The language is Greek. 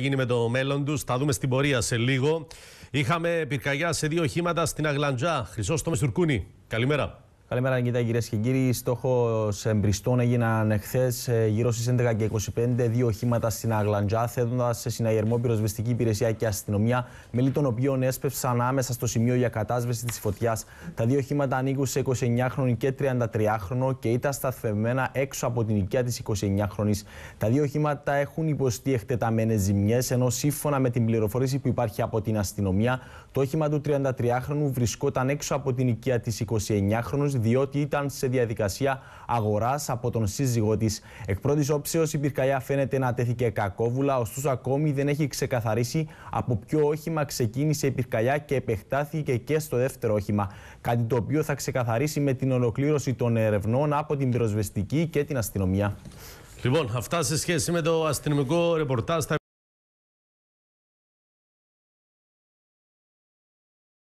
γίνει με το μέλλον τους. Θα δούμε στην πορεία σε λίγο. Είχαμε πυρκαγιά σε δύο οχήματα στην Αγλαντζά. Χρυσό Τουρκούνη. Καλημέρα. Καλημέρα, κυρίες κυρίες και κύριοι. Στόχος εμπριστών έγιναν χθε γύρω στις 11 και 25 δύο οχήματα στην Αγλαντζά, θέτοντας σε συναγερμό πυροσβεστική υπηρεσία και αστυνομία, μέλη των οποίων έσπευσαν άμεσα στο σημείο για κατάσβεση της φωτιάς. Τα δύο οχήματα ανήκουν σε 29χρονο και 33χρονο και ήταν σταθμευμένα έξω από την οικία τη 29χρονη. Τα δύο οχήματα έχουν υποστεί εκτεταμένες ζημιές, ενώ σύμφωνα με την πληροφορήση που υπάρχει από την αστυνομία, το όχημα του 33χρονου βρισκόταν έξω από την οικία τη 29χρονη διότι ήταν σε διαδικασία αγοράς από τον σύζυγό της. Εκ πρώτης όψεως, η πυρκαγιά φαίνεται να τέθηκε κακόβουλα, ωστόσο ακόμη δεν έχει ξεκαθαρίσει από ποιο όχημα ξεκίνησε η πυρκαγιά και επεκτάθηκε και στο δεύτερο όχημα. Κάτι το οποίο θα ξεκαθαρίσει με την ολοκλήρωση των ερευνών από την πυροσβεστική και την αστυνομία. Λοιπόν, αυτά σε σχέση με το αστυνομικό ρεπορτάζ.